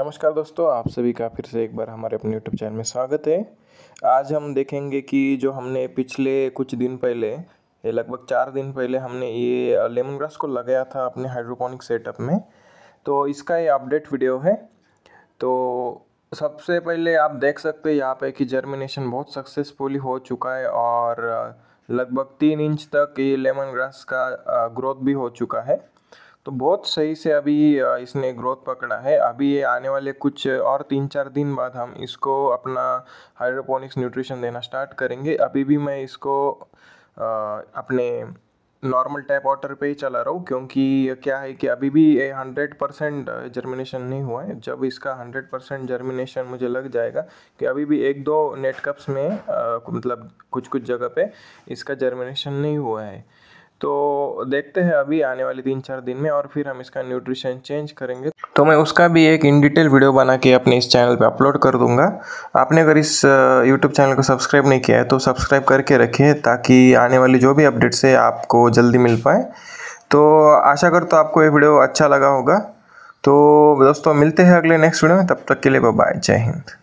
नमस्कार दोस्तों आप सभी का फिर से एक बार हमारे अपने यूट्यूब चैनल में स्वागत है आज हम देखेंगे कि जो हमने पिछले कुछ दिन पहले ये लगभग चार दिन पहले हमने ये लेमन ग्रास को लगाया था अपने हाइड्रोपोनिक सेटअप में तो इसका ये अपडेट वीडियो है तो सबसे पहले आप देख सकते हैं यहाँ पे कि जर्मिनेशन बहुत सक्सेसफुली हो चुका है और लगभग तीन इंच तक ये लेमन ग्रास का ग्रोथ भी हो चुका है तो बहुत सही से अभी इसने ग्रोथ पकड़ा है अभी ये आने वाले कुछ और तीन चार दिन बाद हम इसको अपना हाइड्रोपोनिक्स न्यूट्रिशन देना स्टार्ट करेंगे अभी भी मैं इसको अपने नॉर्मल टैप वाटर पे ही चला रहा हूँ क्योंकि क्या है कि अभी भी ये हंड्रेड परसेंट जर्मिनेशन नहीं हुआ है जब इसका हंड्रेड परसेंट जर्मिनेशन मुझे लग जाएगा कि अभी भी एक दो नेट कप्स में आ, मतलब कुछ कुछ जगह पे इसका जर्मिनेशन नहीं हुआ है तो देखते हैं अभी आने वाले तीन चार दिन में और फिर हम इसका न्यूट्रिशन चेंज करेंगे तो मैं उसका भी एक इन डिटेल वीडियो बना के अपने इस चैनल पे अपलोड कर दूंगा आपने अगर इस यूट्यूब चैनल को सब्सक्राइब नहीं किया है तो सब्सक्राइब करके रखिए ताकि आने वाली जो भी अपडेट्स है आपको जल्दी मिल पाए तो आशा कर तो आपको ये वीडियो अच्छा लगा होगा तो दोस्तों मिलते हैं अगले नेक्स्ट वीडियो में तब तक के लिए बाय जय हिंद